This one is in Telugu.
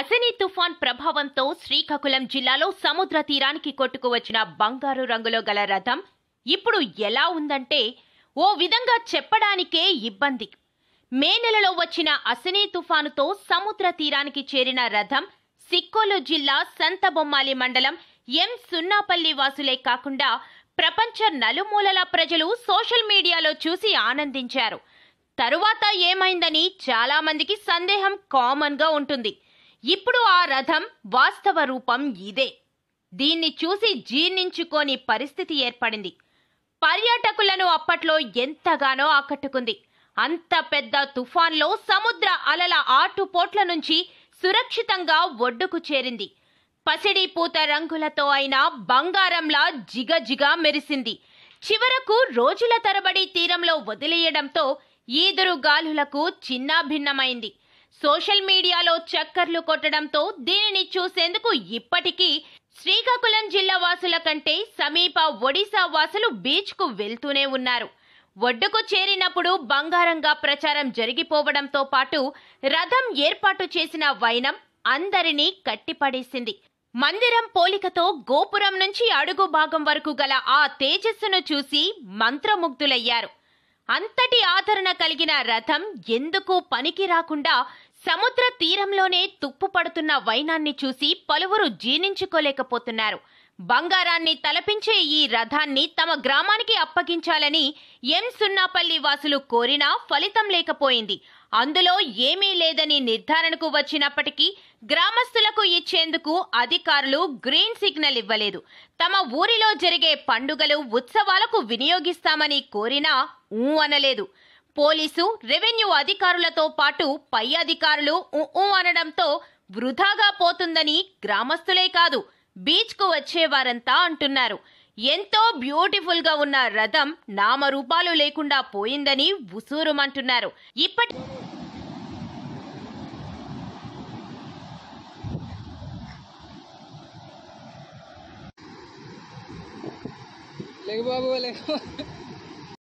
అసని తుఫాన్ ప్రభావంతో శ్రీకాకుళం జిల్లాలో సముద్ర తీరానికి కొట్టుకువచ్చిన బంగారు రంగులో గల రథం ఇప్పుడు ఎలా ఉందంటే ఓ విధంగా చెప్పడానికే ఇబ్బంది మే నెలలో వచ్చిన అసని తుఫానుతో సముద్ర తీరానికి చేరిన రథం సిక్కోలు జిల్లా సంతబొమ్మాలి మండలం ఎం సున్నాపల్లి వాసులే కాకుండా ప్రపంచ నలుమూలల ప్రజలు సోషల్ మీడియాలో చూసి ఆనందించారు తరువాత ఏమైందని చాలామందికి సందేహం కామన్గా ఉంటుంది ఇప్పుడు ఆ రథం వాస్తవ రూపం ఇదే దీన్ని చూసి జీర్ణించుకోని పరిస్థితి ఏర్పడింది పర్యాటకులను అప్పట్లో ఎంతగానో ఆకట్టుకుంది అంత పెద్ద తుఫాన్లో సముద్ర అలల ఆటుపోట్ల నుంచి సురక్షితంగా ఒడ్డుకు చేరింది పసిడి పూత రంగులతో అయిన బంగారంలా జిగ మెరిసింది చివరకు రోజుల తరబడి తీరంలో వదిలేయడంతో ఈదురు గాలులకు చిన్నాభిన్నమైంది సోషల్ మీడియాలో చక్కర్లు కొట్టడంతో దీనిని చూసేందుకు ఇప్పటికీ శ్రీకాకుళం జిల్లా వాసుల కంటే సమీప ఒడిశా వాసులు బీచ్కు వెళ్తూనే ఉన్నారు ఒడ్డుకు చేరినప్పుడు బంగారంగా ప్రచారం జరిగిపోవడంతో పాటు రథం ఏర్పాటు చేసిన వైనం అందరినీ కట్టిపడేసింది మందిరం పోలికతో గోపురం నుంచి అడుగు భాగం వరకు గల ఆ తేజస్సును చూసి మంత్రముగ్ధులయ్యారు అంతటి ఆదరణ కలిగిన రథం ఎందుకు పనికి రాకుండా సముద్ర తీరంలోనే తుప్పు పడుతున్న వైనాన్ని చూసి పలువురు జీర్ణించుకోలేకపోతున్నారు బంగారాన్ని తలపించే ఈ రథాన్ని తమ గ్రామానికి అప్పగించాలని ఎం సున్నాపల్లి వాసులు కోరినా ఫలితం లేకపోయింది అందులో ఏమీ లేదని నిర్ధారణకు వచ్చినప్పటికీ గ్రామస్తులకు ఇచ్చేందుకు అధికారులు గ్రీన్ సిగ్నల్ ఇవ్వలేదు తమ ఊరిలో జరిగే పండుగలు ఉత్సవాలకు వినియోగిస్తామని కోరినా ఊ అనలేదు పోలీసు రెవెన్యూ అధికారులతో పాటు పై అధికారులు అనడంతో వృధాగా పోతుందని గ్రామస్తులే కాదు బీచ్కు వచ్చేవారంతా అంటున్నారు ఎంతో బ్యూటిఫుల్గా ఉన్న రథం నామరూపాలు లేకుండా పోయిందని ఉసూరుమంటున్నారు ఇప్పటి